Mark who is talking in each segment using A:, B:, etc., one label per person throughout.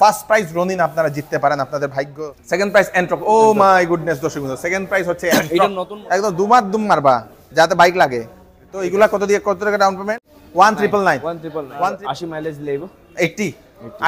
A: First prize Ronin আপনারা জিততে পারেন আপনাদের ভাগ্য second prize Ntorq oh my goodness দর্শক সেকেন্ড প্রাইজ হচ্ছে একদম দুমার দুম মারবা যাতে বাইক লাগে তো এগুলা কত দিয়ে কত টাকা down payment one triple nine one আশি মাইলেজ লেব এইটি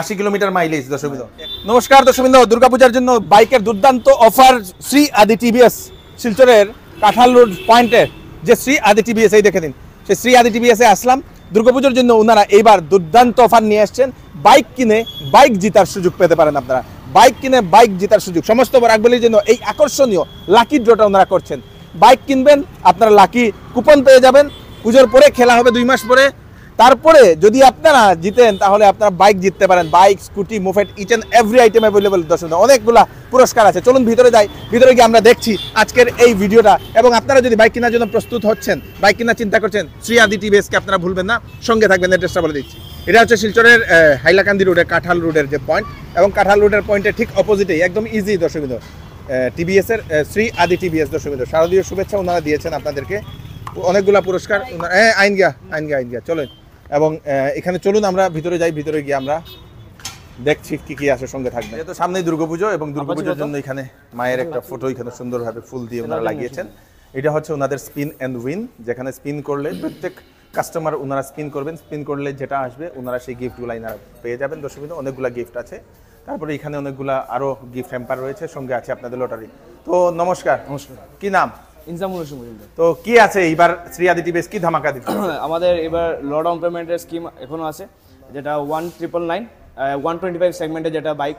A: আশি কিলোমিটার মাইলেজ দর্শকবৃন্দ নমস্কার দর্শকবৃন্দ দুর্গাপূজার জন্য বাইকের দুর্দান্ত অফার শ্রী আদি টিভিএস শিলচরের কাঁঠাল রোড পয়েন্টে যে শ্রী আদি টিভিএস এই দেখে দিন সেই শ্রী আদি টিভিএস এ আসলাম দুর্গাপুজোর জন্য ওনারা এইবার দুর্দান্ত অফার নিয়ে আসছেন বাইক কিনে বাইক জিতার সুযোগ পেতে পারেন আপনারা বাইক কিনে বাইক জিতার সুযোগ সমস্ত বরাকবেলির জন্য এই আকর্ষণীয় লাকি ড্রটা ওনারা করছেন বাইক কিনবেন আপনারা লাকি কুপন পেয়ে যাবেন পুজোর পরে খেলা হবে দুই মাস পরে তারপরে যদি আপনারা জিতেন তাহলে আপনারা বাইক জিততে পারেন bike scooty moped each and every item available দর্শক অনেকগুলা পুরস্কার আছে চলুন ভিতরে যাই ভিতরে গিয়ে আমরা দেখছি আজকের এই ভিডিওটা এবং আপনারা যদি বাইক কেনার জন্য প্রস্তুত হচ্ছেন বাইক কেনার চিন্তা করছেন শ্রী আদি টিভিএসকে আপনারা ভুলবেন না সঙ্গে থাকবেন অ্যাড্রেসটা বলে দিচ্ছি এটা হচ্ছে শিলচরের হাইলাকান্দি রোডের কাঁঠাল রোডের যে পয়েন্ট এবং কাঁঠাল রোডের পয়েন্টের ঠিক অপোজিটেই একদম ইজি দর্শকবিন্দ টিভিএসের শ্রী আদি টিভিএস দর্শক শারদীয় শুভেচ্ছা ওনারা দিয়েছেন আপনাদেরকে অনেকগুলা পুরস্কার হ্যাঁ আইন গিয়া আইন গিয়া আইন গিয়া চলেন এবং এখানে চলুন আমরা ভিতরে যাই ভিতরে গিয়ে আমরা দেখছি কি কি আছে সঙ্গে থাকবে তো সামনেই দুর্গাপুজো এবং দুর্গাপুজোর জন্য এখানে মায়ের একটা ফটো এখানে সুন্দরভাবে ফুল দিয়ে ওনারা লাগিয়েছেন এটা হচ্ছে ওনাদের স্পিন অ্যান্ড উইন যেখানে স্পিন করলে প্রত্যেক কাস্টমার ওনারা স্পিন করবেন স্পিন করলে যেটা আসবে ওনারা সেই গিফটগুলো এনারা পেয়ে যাবেন দর্শক অনেকগুলো গিফট আছে তারপরে এখানে অনেকগুলো আরও গিফট হ্যাম্পার রয়েছে সঙ্গে আছে আপনাদের লটারি তো নমস্কার নমস্কার কি নাম ইনজামুল হোসেন মজুমদার তো কি আছে এবার শ্রী শ্রীয়াদি টিভিএস কি ধামাকা দিচ্ছে
B: আমাদের এবার লো ডাউন পেমেন্টের স্কিম এখনো আছে যেটা one triple nine one twenty five সেগমেন্টে যেটা বাইক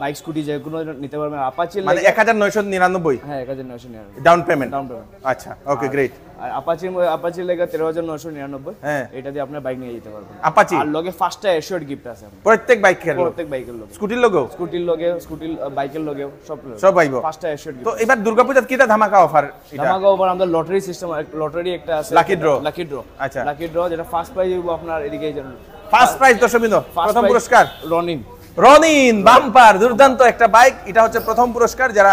B: বাইক স্কুটি যে কোনো নিতে পারবেন আপাচি মানে
A: 1999
B: হ্যাঁ 1999 ডাউন পেমেন্ট ডাউন পেমেন্ট আচ্ছা ওকে গ্রেট আর আপাচি আপাচি লাগা 13999 হ্যাঁ এটা দিয়ে আপনি বাইক নিয়ে যেতে পারবেন আপাচি আর লগে ফাস্ট এশিয়ড গিফট আছে
A: প্রত্যেক এর প্রত্যেক
B: এর লগে স্কুটির লগে স্কুটির লগে স্কুটির এর লগে সব সব আইবো ফাস্ট এশিয়ড গিফট তো
A: এবার দুর্গাপূজাতে কিটা ধামাকা অফার এটা ধামাকা
B: অফার আমাদের লটারি সিস্টেম লটারি একটা আছে লাকি ড্র লাকি ড্র আচ্ছা লাকি ড্র যেটা ফার্স্ট প্রাইজ হইবো আপনার এদিকে
A: ফার্স্ট প্রাইজ দশমিন প্রথম পুরস্কার রনিন রনিন বাম্পার দুর্দান্ত একটা বাইক এটা হচ্ছে প্রথম পুরস্কার যারা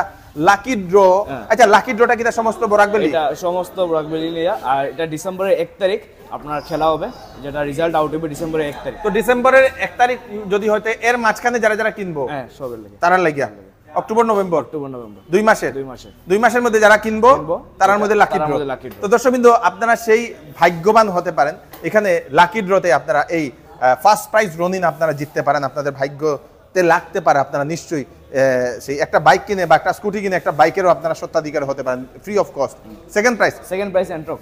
A: লাকি ড্র হ্যাঁ। আচ্ছা লাকি ড্রটা কি সমস্ত বরাকবেলি এটা
B: সমস্ত বরাকবেলি আর এটা ডিসেম্বরের 1 তারিখ আপনার খেলা হবে যেটা রেজাল্ট আউট হবে ডিসেম্বরের 1 তারিখ তো ডিসেম্বরের 1 তারিখ যদি
A: এর মাঝখানে যারা যারা কিনবো হ্যাঁ সবের লাগে তারা অক্টোবর নভেম্বর অক্টোবর নভেম্বর দুই মাসে দুই মাসে দুই মাসের মধ্যে যারা কিনবো তারার মধ্যে লাকি ড্র তো দর্শকবৃন্দ আপনারা সেই ভাগ্যবান হতে পারেন এখানে লাকি ড্রতে আপনারা এই ফার্স্ট প্রাইজ রনিন আপনারা জিততে পারেন আপনাদের ভাগ্যতে লাগতে পারে আপনারা নিশ্চয়ই সেই একটা বাইক কিনে বা একটা স্কুটি কিনে একটা বাইকেরও আপনারা সত্যাধিকার হতে পারেন free of cost second prize second prize Ntorq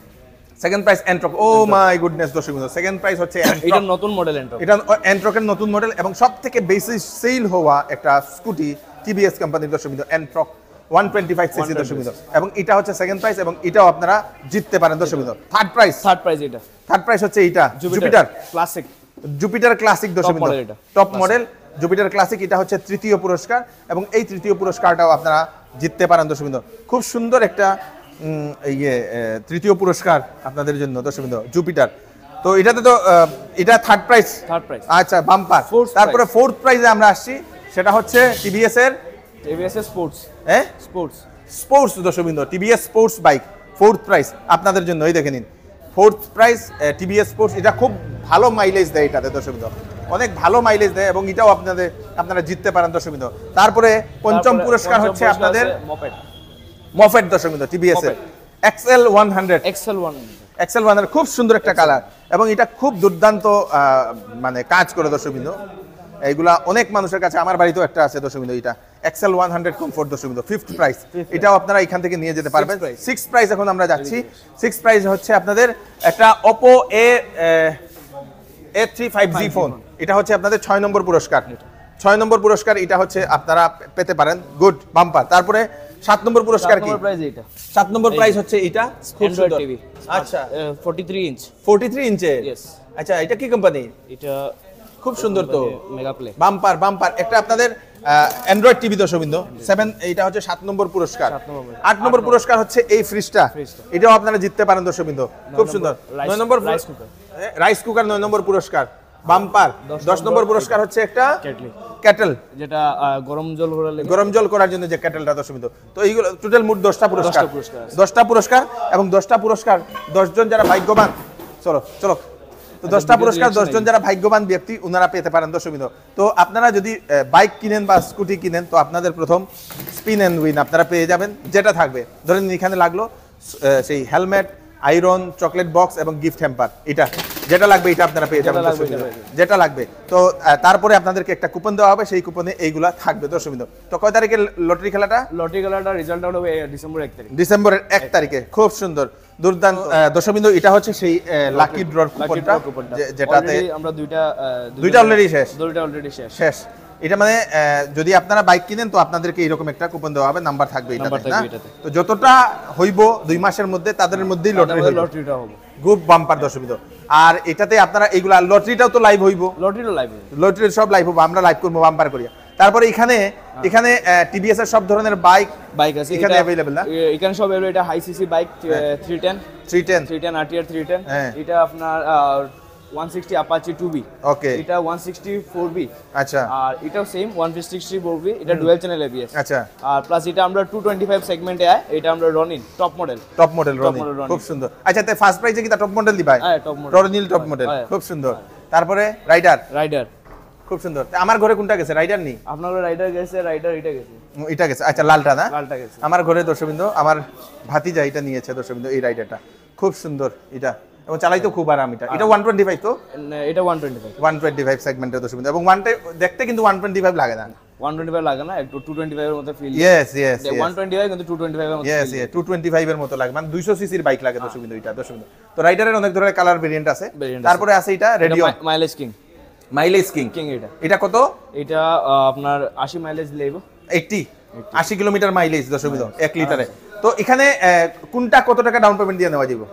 A: second prize Ntorq oh my goodness দর্শক বন্ধু সেকেন্ড প্রাইস হচ্ছে এটা
B: নতুন মডেল এন্ট্রক
A: এটা এন্ট্রকের নতুন মডেল এবং সবথেকে বেশি সেল হওয়া একটা স্কুটি টিবিএস কোম্পানির দর্শক বন্ধু Ntorq one twenty five CC দর্শক বন্ধু এবং এটা হচ্ছে সেকেন্ড প্রাইস এবং এটাও আপনারা জিততে পারেন দর্শক বন্ধু
B: থার্ড প্রাইস থার্ড প্রাইস
A: এটা থার্ড প্রাইস হচ্ছে এটা জুপিটার ক্লাসিক জুপিটার ক্লাসিক দশবিন্দু টপ মডেল জুপিটার ক্লাসিক এটা হচ্ছে তৃতীয় পুরস্কার এবং এই তৃতীয় পুরস্কারটাও আপনারা জিততে পারেন দর্শকবৃন্দ খুব সুন্দর একটা ইয়ে তৃতীয় পুরস্কার আপনাদের জন্য দর্শকবৃন্দ জুপিটার তো এটাতে তো এটা থার্ড প্রাইজ থার্ড প্রাইজ আচ্ছা বাম্পার তারপরে ফোর্থ প্রাইজে আমরা আসছি সেটা হচ্ছে টিভিএস এর টিভিএস স্পোর্টস হ্যাঁ স্পোর্টস স্পোর্টস দর্শকবৃন্দ TVS sports bike fourth prize আপনাদের জন্য এই দেখে নিন ফোর্থ প্রাইস টিভিএস স্পোর্টস এটা খুব ভালো মাইলেজ দেয় এটাতে দর্শকবিন্দ অনেক ভালো মাইলেজ দেয় এবং এটাও আপনাদের আপনারা জিততে পারেন দর্শকবিন্দ তারপরে পঞ্চম পুরস্কার হচ্ছে আপনাদের মফেট দর্শকবিন্দ টিভিএস এর XL one hundred XL one XL one খুব সুন্দর একটা কালার এবং এটা খুব দুর্দান্ত মানে কাজ করে দর্শকবৃন্দ এইগুলা অনেক মানুষের কাছে আমার বাড়িতেও একটা আছে দর্শকবৃন্দ এটা এক্সেল ওয়ান হান্ড্রেড কমফোর্ট দর্শক ফিফথ প্রাইস এটাও আপনারা এখান থেকে নিয়ে যেতে পারবেন সিক্স প্রাইস এখন আমরা যাচ্ছি সিক্স প্রাইস হচ্ছে আপনাদের একটা Oppo A A three five G phone এটা হচ্ছে আপনাদের ছয় নম্বর পুরস্কার ছয় নম্বর পুরস্কার এটা হচ্ছে আপনারা পেতে পারেন গুড বাম্পার তারপরে সাত নম্বর পুরস্কার কি সাত নম্বর প্রাইস হচ্ছে এটা খুব সুন্দর টিভি
B: আচ্ছা 43 ইঞ্চ
A: 43 ইঞ্চে আচ্ছা এটা কি কোম্পানি এটা খুব সুন্দর তো মেগাপ্লে বাম্পার বাম্পার একটা আপনাদের অ্যান্ড্রয়েড টিভি দর্শকবৃন্দ সেভেন হচ্ছে সাত নম্বর পুরস্কার আট নম্বর পুরস্কার হচ্ছে এই ফ্রিজটা এটাও আপনারা জিততে পারেন দর্শকবৃন্দ খুব সুন্দর নয় নম্বর রাইস কুকার নয় নম্বর পুরস্কার বাম্পার দশ নম্বর পুরস্কার হচ্ছে একটা ক্যাটেল যেটা গরম জল করার গরম জল করার জন্য যে ক্যাটেলটা দশমিত তো এইগুলো টোটাল মোট দশটা পুরস্কার দশটা পুরস্কার এবং দশটা পুরস্কার দশজন যারা ভাগ্যবান চলো চলো তো দশটা আচ্ছা, পুরস্কার দশজন যারা ভাগ্যবান ব্যক্তি ওনারা পেতে পারেন দর্শকবৃন্দ তো আপনারা যদি বাইক কিনেন বা স্কুটি কিনেন তো আপনাদের প্রথম স্পিন অ্যান্ড উইন আপনারা পেয়ে যাবেন যেটা থাকবে ধরেন এখানে লাগলো সেই হেলমেট আইরন চকলেট বক্স এবং গিফট হ্যাম্পার এটা যেটা লাগবে এটা আপনারা পেয়ে যাবেন যেটা লাগবে তো তারপরে আপনাদেরকে একটা কুপন দেওয়া হবে সেই কুপনে এইগুলা থাকবে বিন্দু তো কয় তারিখে লটারি খেলাটা লটারি খেলাটা রেজাল্ট আউট হবে ডিসেম্বর এক তারিখ ডিসেম্বরের এক তারিখে খুব সুন্দর দুর্দান্ত এটা হচ্ছে সেই লাকি কুপনটা যেটাতে
B: আমরা দুইটা দুইটা অলরেডি শেষ দুইটা অলরেডি শেষ শেষ
A: এটা মানে যদি আপনারা বাইক কিনেন তো আপনাদেরকে এরকম একটা কুপন দেওয়া হবে নাম্বার থাকবে তো যতটা হইব দুই মাসের মধ্যে তাদের মধ্যেই লটারি লটারিটা হবে গ্রুপ বাম্পার দর্শকবিন্দু আর এটাতে আপনারা এইগুলা লটারিটাও তো লাইভ হইব লটারিটাও লাইভ লটারি সব লাইভ হবো আমরা লাইভ করবো বাম্পার করিয়া তারপরে
B: এখানে হ্যাঁ। এখানে
A: টিভিএস এর সব ধরনের বাইক
B: বাইক আছে এখানে अवेलेबल না এখানে সব अवेलेबल এটা হাই সিসি বাইক 310 310 310 আরটিআর 310 এটা আপনার 160 আপাচি 2B ওকে এটা 164B আচ্ছা আর এটাও সেম 160 4B এটা ডুয়াল চ্যানেল এবিএস আচ্ছা আর প্লাস এটা আমরা 225 সেগমেন্টে আয় এটা আমরা Ronin top model
A: top model Ronin খুব সুন্দর আচ্ছা তাই ফার্স্ট প্রাইজে কি টপ মডেল দিবাই
B: হ্যাঁ top model Ronin top model
A: খুব সুন্দর তারপরে রাইডার রাইডার খুব সুন্দর আমার ঘরে কোনটা গেছে রাইডার নেই
B: আপনার ঘরে রাইডার গেছে রাইডার এটা গেছে
A: এটা গেছে আচ্ছা লালটা না লালটা গেছে আমার ঘরে দর্শকবৃন্দ আমার ভাতিজা এটা নিয়েছে দর্শকবৃন্দ এই রাইডারটা খুব সুন্দর এটা এবং চালাই তো খুব আরাম এটা এটা ওয়ান টোয়েন্টি ফাইভ তো এটা one twenty five one twenty five সেগমেন্টের দর্শকবৃন্দ এবং ওয়ান দেখতে কিন্তু ওয়ান টোয়েন্টি ফাইভ লাগে না
B: 125 লাগে না একটু 225 এর মতো ফিল यस यस 125 কিন্তু
A: 225 এর মতো यस यस 225 এর মতো লাগে মানে 200 সিসির বাইক লাগে হ্যাঁ। দর্শকবৃন্দ এটা দর্শকবৃন্দ তো রাইডারের অনেক ধরনের কালার ভেরিয়েন্ট আছে তারপরে আছে এটা radio mileage king mileage king king এটা এটা কত এটা আপনার 80 মাইলেজ লেব 80 80 কিলোমিটার মাইলেজ দশমিক 1 লিটারে
B: হ্যাঁ, তো এখানে কোনটা কত টাকা ডাউন পেমেন্ট দিয়ে নেওয়া যাবে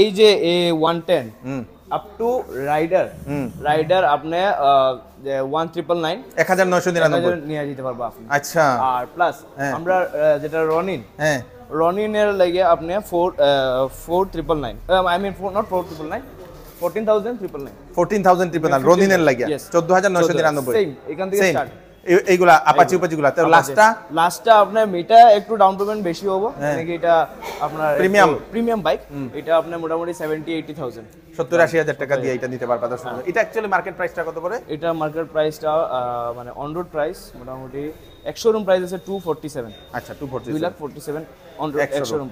B: এই যে এ 110 আপ টু রাইডার রাইডার আপনি ওয়ান ট্রিপল নাইন এক হাজার নয়শো নিরানব্বই নিয়ে যেতে পারবা আপনি আচ্ছা আর প্লাস হ্যাঁ। আমরা যেটা রনিন হ্যাঁ রনিন এর লাগে আপনি four four triple nine I mean 4 not four triple nine 14999 একটু ডাউন পেমেন্ট বেশি হবো হ্যাঁ। নাকি মানে এটা আপনার প্রিমিয়াম প্রিমিয়াম বাইক এটা আপনার মোটামুটি 70 80000
A: 70 80000 টাকা দিয়ে এটা নিতে পারবা হ্যাঁ।
B: এটা অ্যাকচুয়ালি মার্কেট প্রাইসটা কত পড়ে এটা মার্কেট প্রাইসটা মানে অন রোড প্রাইস মোটামুটি এক শোরুম প্রাইস আছে টু ফোরটি সেভেন আচ্ছা টু ফোরটি দুই লাখ ফোরটি সেভেন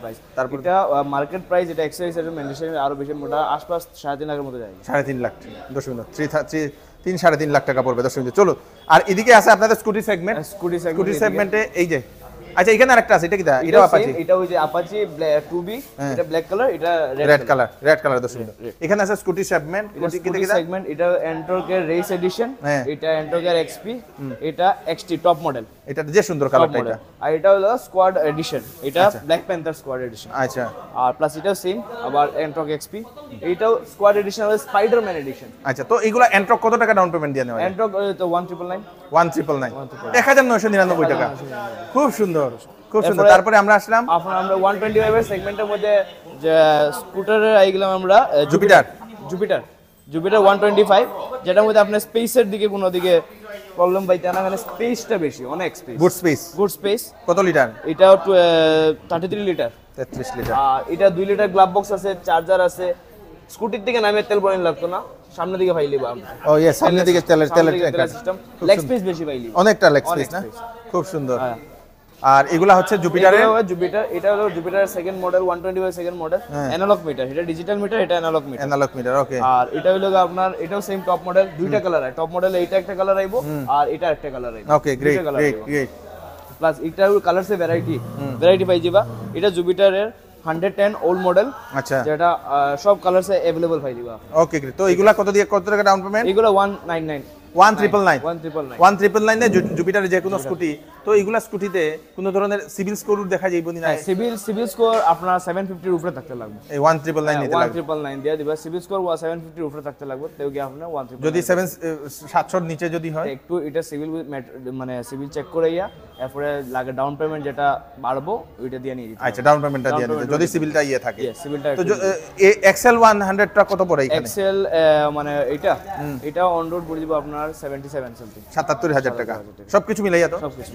B: প্রাইস তারপর এটা মার্কেট প্রাইস এটা এক্সাইজ এবং মেন্ডেশন বেশি মোটা আশপাশ সাড়ে তিন লাখের মতো যায়
A: সাড়ে তিন লাখ দশমিক থ্রি থ্রি তিন সাড়ে তিন লাখ টাকা পড়বে দশমিক চলো আর এদিকে আছে আপনাদের Scooty segment Scooty segment Scooty সেগমেন্টে এই যে আচ্ছা এখানে আরেকটা আছে এটা কি এটা আপাচি
B: এটা ওই যে আপাচি 2B হ্যাঁ। এটা ব্ল্যাক কালার এটা রেড কালার
A: রেড কালার দ সুন্দর এখানে আছে স্কুটি সেগমেন্ট স্কুটি
B: সেগমেন্ট এটা এন্টর্কের রেস এডিশন এটা এন্টর্কের এক্সপি হ্যাঁ। এটা এক্সটি টপ মডেল এটা যে সুন্দর কালারটা এটা আর এটা হলো স্কোয়াড এডিশন এটা ব্ল্যাক প্যান্থার স্কোয়াড এডিশন আচ্ছা আর প্লাস এটাও সেম আবার এন্ট্রক এক্সপি এইটাও স্কোয়াড এডিশন হলো ম্যান এডিশন আচ্ছা তো এগুলো এন্ট্রক কত টাকা
A: ডাউন পেমেন্ট দিয়ে নেওয়া
B: এন্ট্রক তো one triple nine
A: one triple nine এক হাজার নয়শো নিরানব্বই টাকা খুব সুন্দর খুব সুন্দর তারপরে আমরা
B: আসলাম এখন আমরা ওয়ান টোয়েন্টি ফাইভের সেগমেন্টের মধ্যে যে স্কুটারের আইগুলাম আমরা Jupiter Jupiter Jupiter one twenty five যেটার মধ্যে আপনার স্পেসের দিকে কোনো দিকে প্রবলেম ভাই না মানে স্পেসটা বেশি অনেক space good space good space কত লিটার এটা 33 লিটার 33 লিটার আর এটা 2 লিটার গ্লাভ বক্স আছে চার্জার আছে স্কুটির দিকে নামে তেল বলেন লাগতো না সামনের দিকে ভাই বা ও ইয়েস সামনের দিকে তেলের তেলের ট্যাঙ্কার সিস্টেম লেগ স্পেস বেশি ভাই অনেকটা লেগ স্পেস না
A: খুব সুন্দর হ্যাঁ আর এগুলা হচ্ছে জুপিটারের
B: জুপিটার এটা হলো জুপিটারের second model 125 second model analogue meter এটা ডিজিটাল মিটার এটা analogue meter analogue meter okay আর এটা হলো আপনার এটাও সেম টপ মডেল দুইটা কালার আছে টপ মডেল এইটা একটা কালার আইবো আর এটা একটা কালার আইবো okay great great great plus হলো কালার সে ভ্যারাইটি ভ্যারাইটি পাই যাবা এটা জুপিটারের 110 ওল্ড মডেল আচ্ছা যেটা সব কালারসে अवेलेबल পাই দিবা
A: ওকে গ্রেট তো এগুলা
B: কত দিয়ে কত টাকা ডাউন পেমেন্ট এগুলা 199 one triple nine
A: one triple নাইনে জুপিটারের যে কোনো স্কুটি তো এইগুলা স্কুটিতে কোনো ধরনের সিভিল স্কোর দেখা যাইব না সিভিল
B: সিভিল স্কোর আপনার সেভেন ফিফটির উপরে থাকতে লাগবে one triple nine one triple nine দিয়ে দিবা সিভিল স্কোর ওয়া সেভেন ফিফটির উপরে থাকতে লাগবে তেও গিয়ে আপনার ওয়ান ট্রিপল যদি সেভেন সাতশোর নিচে যদি হয় একটু এটা সিভিল মানে সিভিল চেক করাইয়া এরপরে লাগে ডাউন পেমেন্ট যেটা বাড়বো ওইটা দিয়ে নিয়ে দিতে আচ্ছা ডাউন পেমেন্টটা দিয়ে যদি সিভিলটা ইয়ে থাকে সিভিলটা তো
A: এক্সেল ওয়ান হান্ড্রেডটা কত পড়ে এক্সেল
B: মানে এটা এটা অন রোড করে দিব আপনার আপনার 77 টাকা
A: সবকিছু মিলাইয়া তো সবকিছু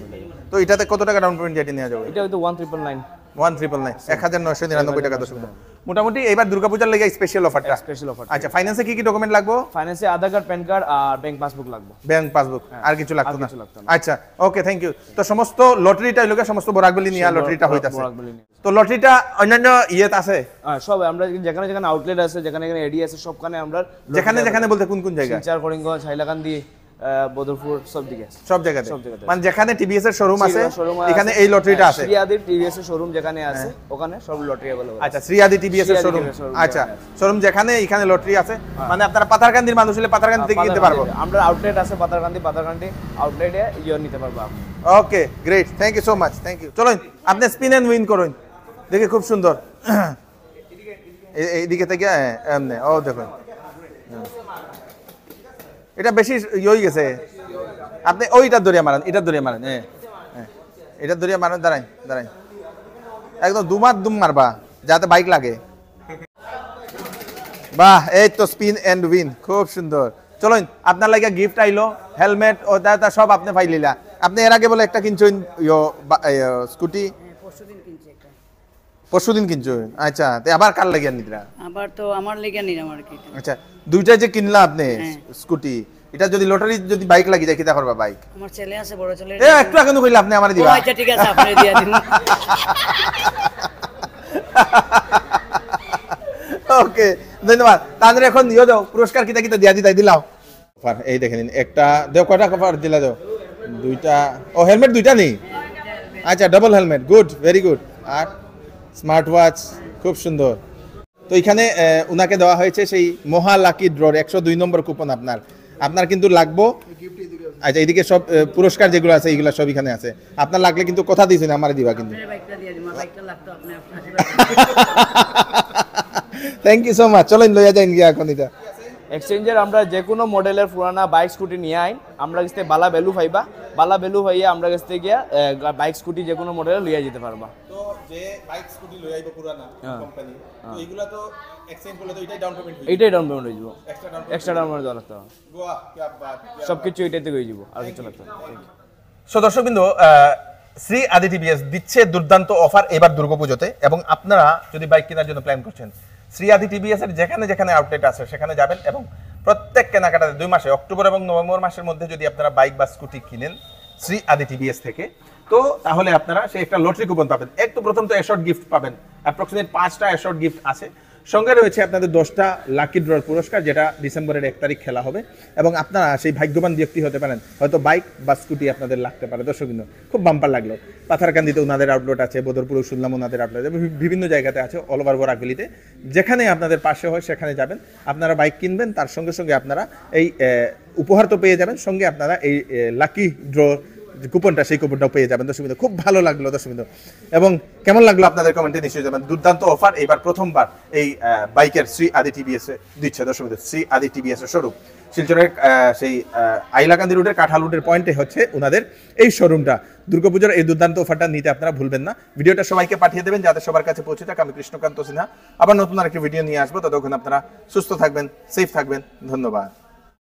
A: তো এটাতে কত টাকা ডাউন পেমেন্ট দিয়ে নেওয়া যাবে এটা হয়তো নাইন মোটামুটি এবার দুর্গাপূজার লেগে স্পেশাল অফারটা স্পেশাল অফার
B: আচ্ছা ফাইন্যান্সে কি কি ডকুমেন্ট লাগবে ফাইন্যান্সে আধার কার্ড প্যান কার্ড আর ব্যাংক পাসবুক লাগবে
A: ব্যাংক পাসবুক আর কিছু লাগতো না আচ্ছা ওকে থ্যাংক ইউ তো সমস্ত লটারিটা লোকে সমস্ত বরাকবলি নিয়ে লটারিটা হইতাছে তো লটারিটা অন্যান্য ইয়েত আছে
B: হ্যাঁ, সব আমরা যেখানে যেখানে আউটলেট আছে যেখানে যেখানে এডি আছে সবখানে আমরা যেখানে যেখানে বলতে কোন কোন জায়গা চার করিমগঞ্জ হাইলাকান্দি বদরপুর সব দিকে সব জায়গাতে মানে যেখানে টিভিএস এর শোরুম আছে এখানে এই লটারিটা হ্যাঁ, আছে শ্রীয়াদির টিভিএস এর শোরুম যেখানে আছে হ্যাঁ। ওখানে সব লটারি अवेलेबल আচ্ছা শ্রীয়াদি টিভিএস এর শোরুম আচ্ছা
A: শোরুম যেখানে এখানে লটারি আছে হ্যাঁ। মানে আপনারা পাথারকান্দির মানুষ হলে পাথারকান্দি থেকে কিনতে পারবো
B: আমরা আউটলেট আছে পাথারকান্দি পাথারকান্দি আউটলেটে ইয়র নিতে পারবো
A: okay great thank you so much thank you চলুন আপনি স্পিন এন্ড উইন করুন দেখে খুব সুন্দর এইদিকে থেকে এমনি ও দেখুন
B: হ্যাঁ
A: এটা বেশি ইয়ে গেছে আপনি ওইটা দরিয়া মারেন এটা দরিয়া মারেন হ্যাঁ এটা দরিয়া মারেন দাঁড়াই দাঁড়াই একদম দুমার দুম মারবা যাতে বাইক লাগে বাহ এই তো স্পিন এন্ড উইন খুব সুন্দর চলুন আপনার লাগে গিফট আইলো হেলমেট ও দাদা সব আপনি পাইলিলা আপনি এর আগে বলে একটা কিনছেন স্কুটি পরশুদিন কিনছো আচ্ছা তে আবার কার লাগিয়া নিদ্রা
B: আবার তো আমার লাগিয়া নিলাম আমার কি
A: আচ্ছা দুইটা যে কিনলা আপনি হ্যাঁ। স্কুটি এটা যদি লটারি যদি বাইক লাগি যায় কি কিটা করবা বাইক
B: আমার ছেলে আছে বড় ছেলে এ একটু আগে
A: কইলা আপনি আমারে দিবা আচ্ছা ঠিক আছে আপনি দিয়া দিন ওকে ধন্যবাদ তাহলে এখন নিও দাও পুরস্কার কিটা কিটা দিয়া দিতাই দিলাও দিলাও এই দেখেন একটা দেও কয়টা কভার দিলা দাও দুইটা ও হেলমেট দুইটা নেই হ্যাঁ, আচ্ছা double helmet good very good আর স্মার্ট ওয়াচ খুব সুন্দর তো এখানে ওনাকে দেওয়া হয়েছে সেই মহা লাকি ড্রর একশো দুই নম্বর কুপন আপনার আপনার কিন্তু লাগবো আচ্ছা এদিকে সব পুরস্কার যেগুলো আছে এইগুলো সব এখানে আছে আপনার লাগলে কিন্তু কথা দিয়েছেন আমার দিবা কিন্তু থ্যাংক ইউ সো মাচ চলেন লইয়া যাইন গিয়া এখন এটা
B: এক্সচেঞ্জের আমরা যে কোনো মডেলের পুরানা বাইক স্কুটি নিয়ে আই আমরা কাছে বালা ভ্যালু পাইবা বালা ভ্যালু হইয়া আমরা কাছ থেকে গিয়া বাইক স্কুটি যে কোনো মডেলে লইয়া যেতে পারবা
A: যে বাইক স্কুটি লই আইবো পুরানা কোম্পানি হ্যাঁ। তো হ্যাঁ। এগুলা তো এক্সচেঞ্জ করলে তো এটাই ডাউন পেমেন্ট হইবে এটাই ডাউন পেমেন্ট হই যাব এক্সট্রা ডাউন পেমেন্ট দেওয়া লাগতো গোয়া কি বাত সবকিছু
B: এটাতে হয়ে যাব আর কিছু লাগতো
A: সো দর্শকবৃন্দ শ্রী আদি টিভিএস দিচ্ছে দুর্দান্ত অফার এবার দুর্গাপুজোতে এবং আপনারা যদি বাইক কেনার জন্য প্ল্যান করছেন শ্রী আদি টিভিএস এর যেখানে যেখানে আউটলেট আছে সেখানে যাবেন এবং প্রত্যেক কেনাকাটাতে দুই মাসে অক্টোবর এবং নভেম্বর মাসের মধ্যে যদি আপনারা বাইক বা স্কুটি কিনেন শ্রী আদি টিভিএস থেকে তো তাহলে আপনারা সেই একটা লটারি কুপন পাবেন এক তো প্রথম তো অ্যাশর্ট গিফট পাবেন অ্যাপ্রক্সিমেট পাঁচটা অ্যাশর্ট গিফট আছে সঙ্গে রয়েছে আপনাদের দশটা লাকি ড্রর পুরস্কার যেটা ডিসেম্বরের এক তারিখ খেলা হবে এবং আপনারা সেই ভাগ্যবান ব্যক্তি হতে পারেন হয়তো বাইক বা স্কুটি আপনাদের লাগতে পারে দর্শক খুব বাম্পার লাগলো পাথারকান্দিতে ওনাদের আউটলেট আছে বদরপুরে শুনলাম ওনাদের আউটলেট বিভিন্ন জায়গাতে আছে অল ওভার বরাকভ্যালিতে যেখানে আপনাদের পাশে হয় সেখানে যাবেন আপনারা বাইক কিনবেন তার সঙ্গে সঙ্গে আপনারা এই উপহার তো পেয়ে যাবেন সঙ্গে আপনারা এই লাকি ড্র কুপনটা সেই কুপনটাও পেয়ে যাবেন দর্শক খুব ভালো লাগলো দর্শক এবং কেমন লাগলো আপনাদের কমেন্টে নিশ্চয়ই যাবেন দুর্দান্ত অফার এইবার প্রথমবার এই বাইকের শ্রী আদি টিভিএস দিচ্ছে দর্শক শ্রী আদি টিভিএস শোরুম শিলচরের সেই আইলাকান্দি রোডের কাঁঠাল রোডের পয়েন্টে হচ্ছে ওনাদের এই শোরুমটা দুর্গাপুজোর এই দুর্দান্ত অফারটা নিতে আপনারা ভুলবেন না ভিডিওটা সবাইকে পাঠিয়ে দেবেন যাতে সবার কাছে পৌঁছে থাকে আমি কৃষ্ণকান্ত সিনহা আবার নতুন আরেকটি ভিডিও নিয়ে আসবো ততক্ষণ আপনারা সুস্থ থাকবেন সেফ থাকবেন ধন্যবাদ